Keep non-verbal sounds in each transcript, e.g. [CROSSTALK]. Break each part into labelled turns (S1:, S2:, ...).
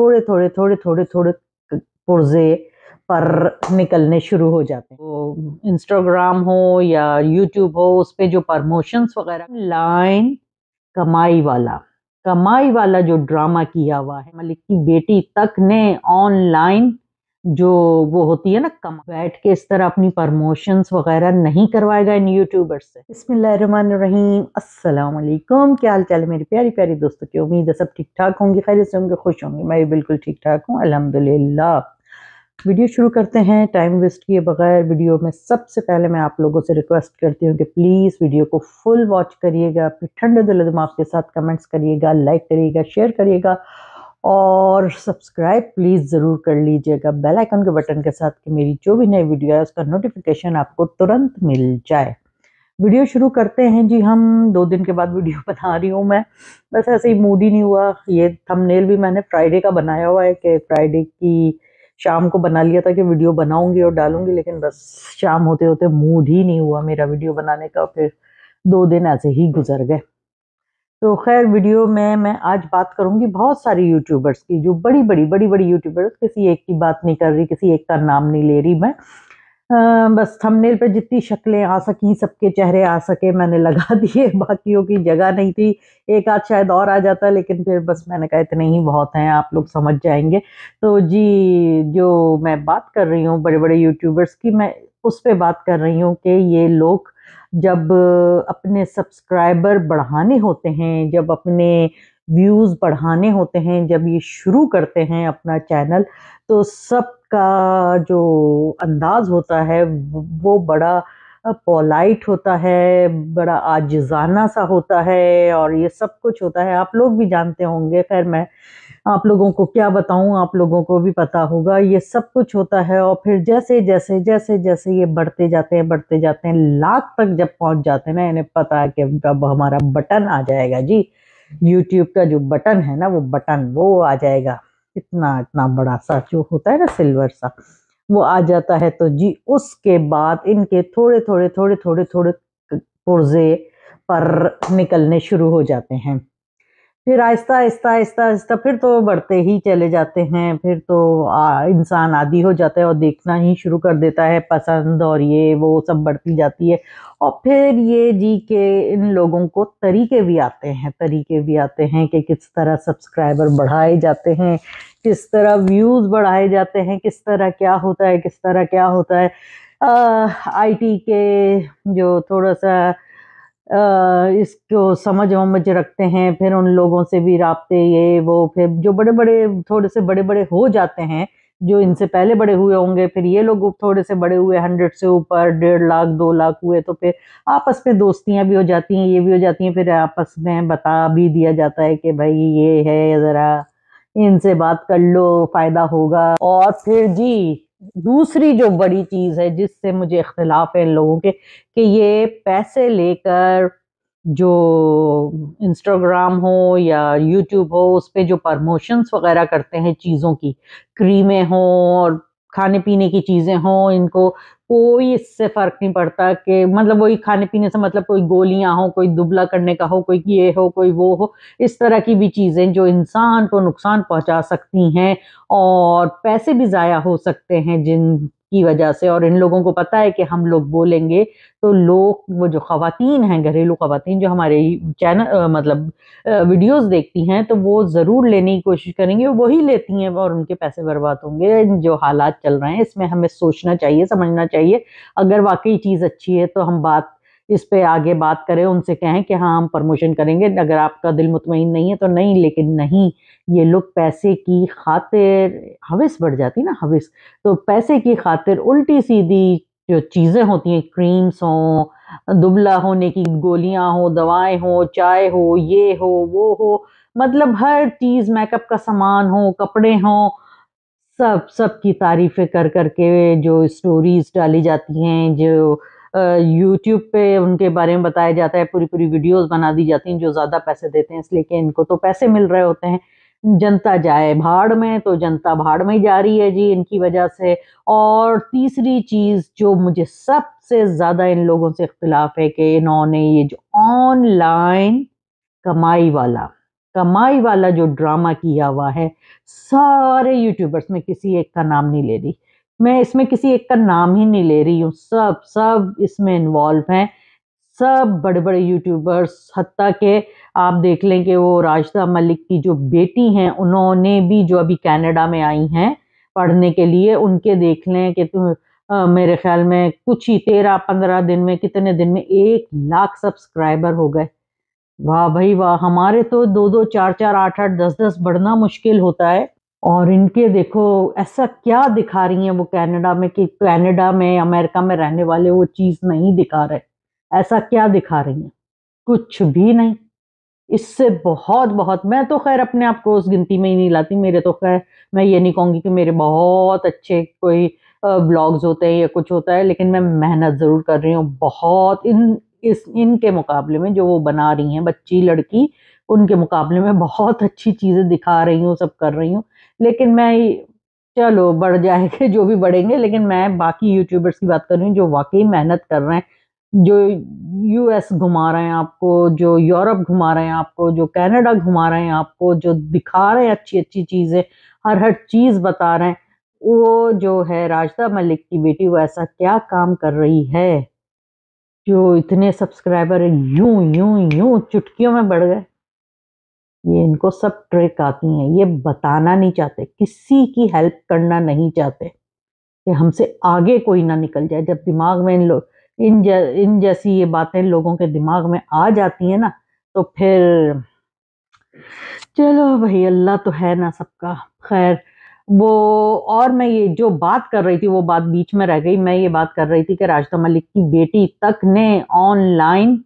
S1: थोड़े थोड़े थोड़े थोड़े थोड़े पुर्जे पर निकलने शुरू हो जाते हैं तो इंस्टाग्राम हो या यूट्यूब हो उस पर जो प्रमोशंस वगैरह लाइन कमाई वाला कमाई वाला जो ड्रामा किया हुआ है मलिक की बेटी तक ने ऑनलाइन जो वो होती है ना कम बैठ के इस तरह अपनी प्रमोशंस वगैरह नहीं करवाएगा इन यूट्यूबर से इसमें रहीम असलकुम क्या हाल चाल है मेरी प्यारी प्यारी दोस्तों की उम्मीद है सब ठीक ठाक होंगी खैर से होंगे खुश होंगे मैं भी बिल्कुल ठीक ठाक हूँ अलहमदिल्ला वीडियो शुरू करते हैं टाइम वेस्ट किए बगैर वीडियो में सबसे पहले मैं आप लोगों से रिक्वेस्ट करती हूँ कि प्लीज़ वीडियो को फुल वॉच करिएगा फिर ठंडे दिल दिमाग के साथ कमेंट्स करिएगा लाइक करिएगा शेयर करिएगा और सब्सक्राइब प्लीज़ ज़रूर कर लीजिएगा बेल आइकन के बटन के साथ कि मेरी जो भी नई वीडियो है उसका नोटिफिकेशन आपको तुरंत मिल जाए वीडियो शुरू करते हैं जी हम दो दिन के बाद वीडियो [LAUGHS] बना रही हूँ मैं बस ऐसे ही मूड ही नहीं हुआ ये थंबनेल भी मैंने फ्राइडे का बनाया हुआ है कि फ्राइडे की शाम को बना लिया था कि वीडियो बनाऊँगी और डालूंगी लेकिन बस शाम होते होते मूड ही नहीं हुआ मेरा वीडियो बनाने का फिर दो दिन ऐसे ही गुजर गए तो खैर वीडियो में मैं आज बात करूंगी बहुत सारी यूट्यूबर्स की जो बड़ी बड़ी बड़ी बड़ी यूट्यूबर्स किसी एक की बात नहीं कर रही किसी एक का नाम नहीं ले रही मैं आ, बस थंबनेल पे जितनी शक्लें आ सकी सबके चेहरे आ सके मैंने लगा [LAUGHS] दिए बाकियों की जगह नहीं थी एक आध शायद और आ जाता लेकिन फिर बस मैंने कहा इतने ही बहुत हैं आप लोग समझ जाएंगे तो जी जो मैं बात कर रही हूँ बड़े बड़े यूट्यूबर्स की मैं उस पर बात कर रही हूँ कि ये लोग जब अपने सब्सक्राइबर बढ़ाने होते हैं जब अपने व्यूज़ बढ़ाने होते हैं जब ये शुरू करते हैं अपना चैनल तो सब का जो अंदाज़ होता है वो बड़ा पोलाइट होता है बड़ा आजाना सा होता है और ये सब कुछ होता है आप लोग भी जानते होंगे खैर मैं आप लोगों को क्या बताऊं आप लोगों को भी पता होगा ये सब कुछ होता है और फिर जैसे जैसे जैसे जैसे ये बढ़ते जाते हैं बढ़ते जाते हैं लाख तक जब पहुंच जाते हैं ना इन्हें पता है कि अब हमारा बटन आ जाएगा जी यूट्यूब का जो बटन है ना वो बटन वो आ जाएगा इतना इतना बड़ा सा जो होता है ना सिल्वर सा वो आ जाता है तो जी उसके बाद इनके थोड़े थोड़े थोड़े थोड़े थोड़े पुर्जे पर निकलने शुरू हो जाते हैं फिर आहिस्ता आहिस्ता आहिस्ता आहिस्ता फिर तो बढ़ते ही चले जाते हैं फिर तो इंसान आदि हो जाता है और देखना ही शुरू कर देता है पसंद और ये वो सब बढ़ती जाती है और फिर ये जी के इन लोगों को तरीके भी आते हैं तरीके भी आते हैं कि किस तरह सब्सक्राइबर बढ़ाए जाते हैं किस तरह व्यूज़ बढ़ाए जाते हैं किस तरह क्या होता है किस तरह क्या होता है आई के जो थोड़ा सा इसको समझ वमझ रखते हैं फिर उन लोगों से भी रबते ये वो फिर जो बड़े बड़े थोड़े से बड़े बड़े हो जाते हैं जो इनसे पहले बड़े हुए होंगे फिर ये लोग थोड़े से बड़े हुए हंड्रेड से ऊपर डेढ़ लाख दो लाख हुए तो फिर आपस में दोस्तियाँ भी हो जाती हैं ये भी हो जाती हैं फिर आपस में बता भी दिया जाता है कि भाई ये है ज़रा इनसे बात कर लो फ़ायदा होगा और फिर जी दूसरी जो बड़ी चीज़ है जिससे मुझे इख्तलाफ है इन लोगों के कि ये पैसे लेकर जो इंस्टाग्राम हो या यूट्यूब हो उस पर जो प्रमोशंस वगैरह करते हैं चीज़ों की क्रीमें हों और खाने पीने की चीज़ें हों इनको कोई इससे फ़र्क नहीं पड़ता कि मतलब वही खाने पीने से मतलब कोई गोलियां हो कोई दुबला करने का हो कोई ये हो कोई वो हो इस तरह की भी चीज़ें जो इंसान को नुकसान पहुंचा सकती हैं और पैसे भी ज़ाया हो सकते हैं जिन की वजह से और इन लोगों को पता है कि हम लोग बोलेंगे तो लोग वो जो खातन हैं घरेलू खातन जो हमारे चैनल मतलब वीडियोस देखती हैं तो वो ज़रूर लेने की कोशिश करेंगे वही लेती हैं और उनके पैसे बर्बाद होंगे जो हालात चल रहे हैं इसमें हमें सोचना चाहिए समझना चाहिए अगर वाकई चीज़ अच्छी है तो हम बात इस पे आगे बात करें उनसे कहें कि हाँ हम प्रमोशन करेंगे अगर आपका दिल मुतमिन नहीं है तो नहीं लेकिन नहीं ये लोग पैसे की खातिर हविस बढ़ जाती ना हविस तो पैसे की खातिर उल्टी सीधी जो चीज़ें होती हैं क्रीम्स हों दुबला होने की गोलियां हो दवाएं हो चाय हो ये हो वो हो मतलब हर चीज़ मेकअप का सामान हो कपड़े हों सब सब की तारीफ़ें कर कर के जो स्टोरीज़ डाली जाती हैं जो यूट्यूब पे उनके बारे में बताया जाता है पूरी पूरी वीडियोस बना दी जाती हैं जो ज़्यादा पैसे देते हैं इसलिए कि इनको तो पैसे मिल रहे होते हैं जनता जाए भाड़ में तो जनता भाड़ में ही जा रही है जी इनकी वजह से और तीसरी चीज़ जो मुझे सबसे ज़्यादा इन लोगों से इख्तलाफ है कि इन्होंने ये जो ऑनलाइन कमाई वाला कमाई वाला जो ड्रामा किया हुआ है सारे यूट्यूबर्स में किसी एक का नाम नहीं ले रही मैं इसमें किसी एक का नाम ही नहीं ले रही हूँ सब सब इसमें इन्वॉल्व हैं सब बड़े बड़े यूट्यूबर्स हती के आप देख लें कि वो राजदा मलिक की जो बेटी हैं उन्होंने भी जो अभी कनाडा में आई हैं पढ़ने के लिए उनके देख लें कि तुम आ, मेरे ख्याल में कुछ ही तेरह पंद्रह दिन में कितने दिन में एक लाख सब्सक्राइबर हो गए वाह भाई वाह हमारे तो दो दो चार चार आठ आठ दस दस बढ़ना मुश्किल होता है और इनके देखो ऐसा क्या दिखा रही हैं वो कनाडा में कि कनाडा में अमेरिका में रहने वाले वो चीज़ नहीं दिखा रहे ऐसा क्या दिखा रही हैं कुछ भी नहीं इससे बहुत बहुत मैं तो खैर अपने आप को उस गिनती में ही नहीं लाती मेरे तो खैर मैं ये नहीं कहूँगी कि मेरे बहुत अच्छे कोई ब्लॉग्स होते हैं या कुछ होता है लेकिन मैं मेहनत ज़रूर कर रही हूँ बहुत इन इस इनके मुकाबले में जो वो बना रही हैं बच्ची लड़की उनके मुकाबले में बहुत अच्छी चीज़ें दिखा रही हूँ सब कर रही हूँ लेकिन मैं चलो बढ़ जाएंगे जो भी बढ़ेंगे लेकिन मैं बाकी यूट्यूबर्स की बात कर रही हूँ जो वाकई मेहनत कर रहे हैं जो यूएस घुमा रहे हैं आपको जो यूरोप घुमा रहे हैं आपको जो कनाडा घुमा रहे हैं आपको जो दिखा रहे हैं अच्छी अच्छी चीज़ें हर हर चीज़ बता रहे हैं वो जो है राजदा मलिक की बेटी वो ऐसा क्या काम कर रही है जो इतने सब्सक्राइबर यूं यूं यूं चुटकियों में बढ़ गए ये इनको सब ट्रिक आती हैं ये बताना नहीं चाहते किसी की हेल्प करना नहीं चाहते कि हमसे आगे कोई ना निकल जाए जब दिमाग में इन लोग इन जै, इन जैसी ये बातें लोगों के दिमाग में आ जाती हैं ना तो फिर चलो भाई अल्लाह तो है ना सबका खैर वो और मैं ये जो बात कर रही थी वो बात बीच में रह गई मैं ये बात कर रही थी कि राजदा मलिक की बेटी तक ने ऑनलाइन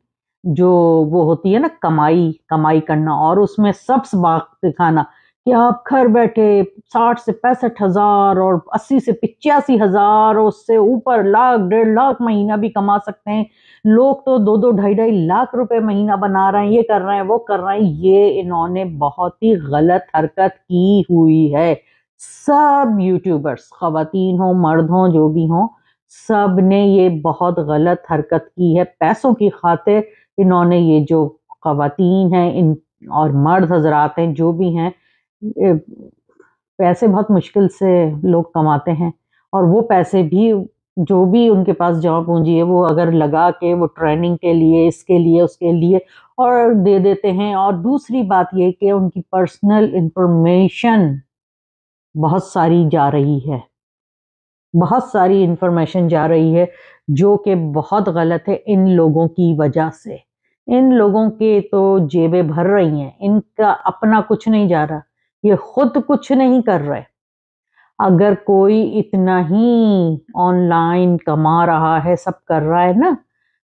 S1: जो वो होती है ना कमाई कमाई करना और उसमें सब्स बाग दिखाना कि आप घर बैठे साठ से पैंसठ हज़ार और अस्सी से पिचासी हज़ार और उससे ऊपर लाख डेढ़ लाख महीना भी कमा सकते हैं लोग तो दो दो ढाई ढाई लाख रुपए महीना बना रहे हैं ये कर रहे हैं वो कर रहे हैं ये इन्होंने बहुत ही गलत हरकत की हुई है सब यूट्यूबर्स खातिन हों मर्द हों जो भी हों सब ने ये बहुत गलत हरकत की है पैसों की खातिर इन्होंने ये जो खातन हैं इन और मर्द हजरात हैं जो भी हैं पैसे बहुत मुश्किल से लोग कमाते हैं और वो पैसे भी जो भी उनके पास जमा पूंजी है वो अगर लगा के वो ट्रेनिंग के लिए इसके लिए उसके लिए और दे देते हैं और दूसरी बात ये कि उनकी पर्सनल इंफॉर्मेशन बहुत सारी जा रही है बहुत सारी इंफॉर्मेशन जा रही है जो कि बहुत गलत है इन लोगों की वजह से इन लोगों के तो जेबें भर रही हैं इनका अपना कुछ नहीं जा रहा ये खुद कुछ नहीं कर रहे अगर कोई इतना ही ऑनलाइन कमा रहा है सब कर रहा है ना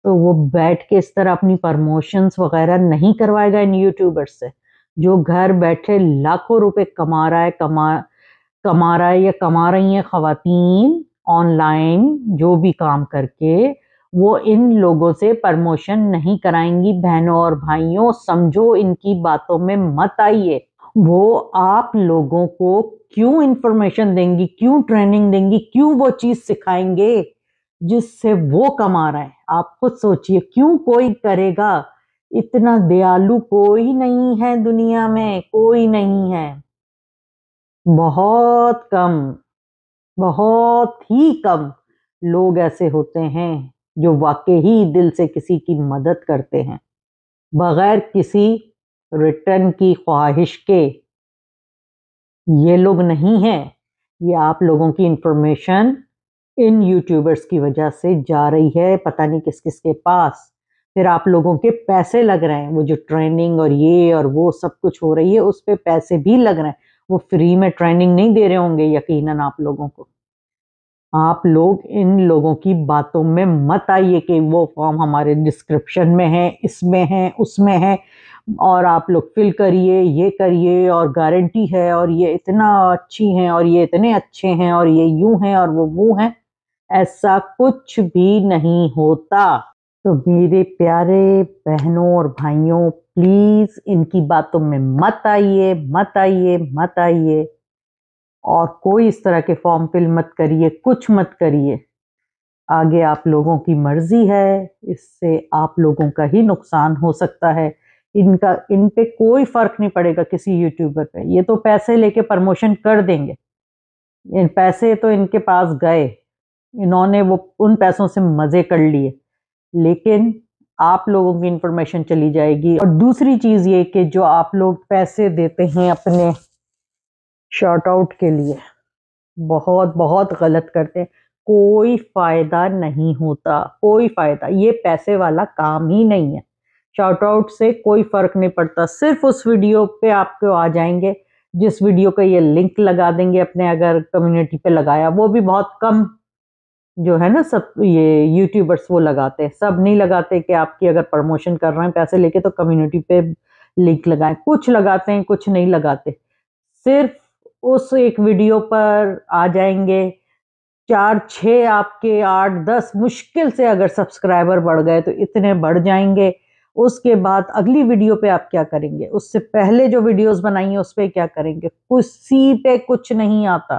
S1: तो वो बैठ के इस तरह अपनी प्रमोशंस वगैरह नहीं करवाएगा इन यूट्यूबर्स से जो घर बैठे लाखों रुपए कमा रहा है कमा कमा रहा है या कमा रही हैं खातन ऑनलाइन जो भी काम करके वो इन लोगों से प्रमोशन नहीं कराएंगी बहनों और भाइयों समझो इनकी बातों में मत आइए वो आप लोगों को क्यों इंफॉर्मेशन देंगी क्यों ट्रेनिंग देंगी क्यों वो चीज़ सिखाएंगे जिससे वो कमा रहे है आप खुद सोचिए क्यों कोई करेगा इतना दयालु कोई नहीं है दुनिया में कोई नहीं है बहुत कम बहुत ही कम लोग ऐसे होते हैं जो वाकई ही दिल से किसी की मदद करते हैं बगैर किसी रिटर्न की ख्वाहिश के ये लोग नहीं हैं ये आप लोगों की इंफॉर्मेशन इन यूट्यूबर्स की वजह से जा रही है पता नहीं किस किस के पास फिर आप लोगों के पैसे लग रहे हैं वो जो ट्रेनिंग और ये और वो सब कुछ हो रही है उस पर पैसे भी लग रहे हैं वो फ्री में ट्रेनिंग नहीं दे रहे होंगे यकीनन आप लोगों को आप लोग इन लोगों की बातों में मत आइए कि वो फॉर्म हमारे डिस्क्रिप्शन में है इसमें है उसमें है और आप लोग फिल करिए ये करिए और गारंटी है और ये इतना अच्छी हैं और ये इतने अच्छे हैं और ये यूं हैं और वो वो हैं ऐसा कुछ भी नहीं होता तो मेरे प्यारे बहनों और भाइयों प्लीज़ इनकी बातों में मत आइए मत आइए मत आइए और कोई इस तरह के फॉर्म फिल मत करिए कुछ मत करिए आगे आप लोगों की मर्जी है इससे आप लोगों का ही नुकसान हो सकता है इनका इन पे कोई फर्क नहीं पड़ेगा किसी यूट्यूबर पे ये तो पैसे लेके प्रमोशन कर देंगे इन पैसे तो इनके पास गए इन्होंने वो उन पैसों से मज़े कर लिए लेकिन आप लोगों की इन्फॉर्मेशन चली जाएगी और दूसरी चीज़ ये कि जो आप लोग पैसे देते हैं अपने शॉर्ट आउट के लिए बहुत बहुत गलत करते हैं कोई फ़ायदा नहीं होता कोई फ़ायदा ये पैसे वाला काम ही नहीं है शॉर्ट आउट से कोई फ़र्क नहीं पड़ता सिर्फ उस वीडियो पे आपको आ जाएंगे जिस वीडियो का ये लिंक लगा देंगे अपने अगर कम्युनिटी पे लगाया वो भी बहुत कम जो है ना सब ये यूट्यूबर्स वो लगाते हैं सब नहीं लगाते कि आपकी अगर प्रमोशन कर रहे हैं पैसे लेके तो कम्युनिटी पे लिंक लगाएं कुछ लगाते हैं कुछ नहीं लगाते सिर्फ उस एक वीडियो पर आ जाएंगे चार छः आपके आठ दस मुश्किल से अगर सब्सक्राइबर बढ़ गए तो इतने बढ़ जाएंगे उसके बाद अगली वीडियो पे आप क्या करेंगे उससे पहले जो वीडियोस बनाई हैं उस पर क्या करेंगे किसी पे कुछ नहीं आता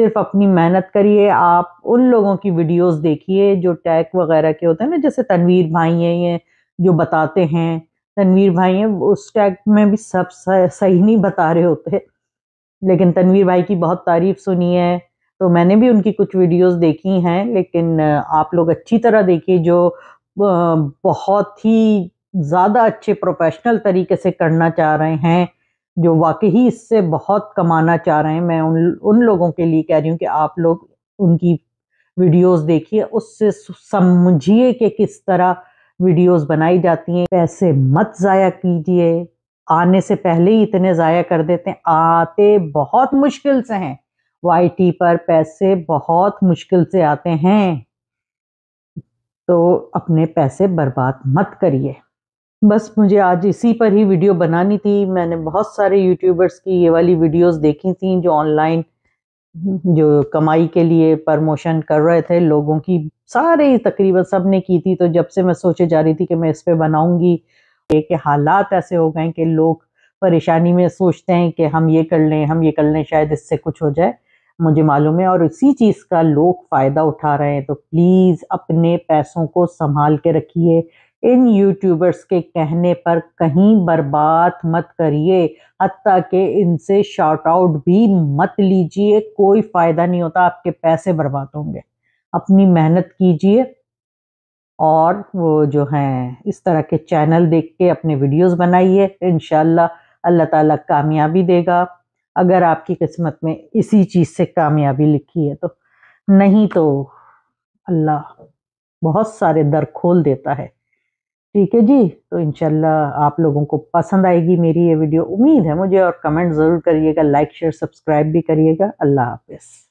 S1: सिर्फ अपनी मेहनत करिए आप उन लोगों की वीडियोस देखिए जो टैग वगैरह के होते हैं ना जैसे तनवीर भाई हैं ये जो बताते हैं तनवीर भाई हैं उस टैग में भी सब सही नहीं बता रहे होते हैं लेकिन तनवीर भाई की बहुत तारीफ सुनी है तो मैंने भी उनकी कुछ वीडियोस देखी हैं लेकिन आप लोग अच्छी तरह देखिए जो बहुत ही ज़्यादा अच्छे प्रोफेशनल तरीके से करना चाह रहे हैं जो वाकई इससे बहुत कमाना चाह रहे हैं मैं उन उन लोगों के लिए कह रही हूँ कि आप लोग उनकी वीडियोस देखिए उससे समझिए कि किस तरह वीडियोस बनाई जाती हैं पैसे मत ज़ाया कीजिए आने से पहले ही इतने ज़ाया कर देते हैं आते बहुत मुश्किल से हैं वाई पर पैसे बहुत मुश्किल से आते हैं तो अपने पैसे बर्बाद मत करिए बस मुझे आज इसी पर ही वीडियो बनानी थी मैंने बहुत सारे यूट्यूबर्स की ये वाली वीडियोस देखी थी जो ऑनलाइन जो कमाई के लिए प्रमोशन कर रहे थे लोगों की सारे तकरीबन सब ने की थी तो जब से मैं सोचे जा रही थी कि मैं इस पर बनाऊंगी के कि हालात ऐसे हो गए कि लोग परेशानी में सोचते हैं कि हम ये कर लें हम ये कर लें शायद इससे कुछ हो जाए मुझे मालूम है और इसी चीज़ का लोग फ़ायदा उठा रहे हैं तो प्लीज़ अपने पैसों को संभाल के रखिए इन यूट्यूबर्स के कहने पर कहीं बर्बाद मत करिए हती कि इनसे शॉर्ट आउट भी मत लीजिए कोई फ़ायदा नहीं होता आपके पैसे बर्बाद होंगे अपनी मेहनत कीजिए और वो जो हैं इस तरह के चैनल देख के अपने वीडियोस बनाइए इन अल्लाह ताला कामयाबी देगा अगर आपकी किस्मत में इसी चीज़ से कामयाबी लिखी है तो नहीं तो अल्लाह बहुत सारे दर खोल देता है ठीक है जी तो इन आप लोगों को पसंद आएगी मेरी ये वीडियो उम्मीद है मुझे और कमेंट ज़रूर करिएगा लाइक शेयर सब्सक्राइब भी करिएगा अल्लाह हाफिज़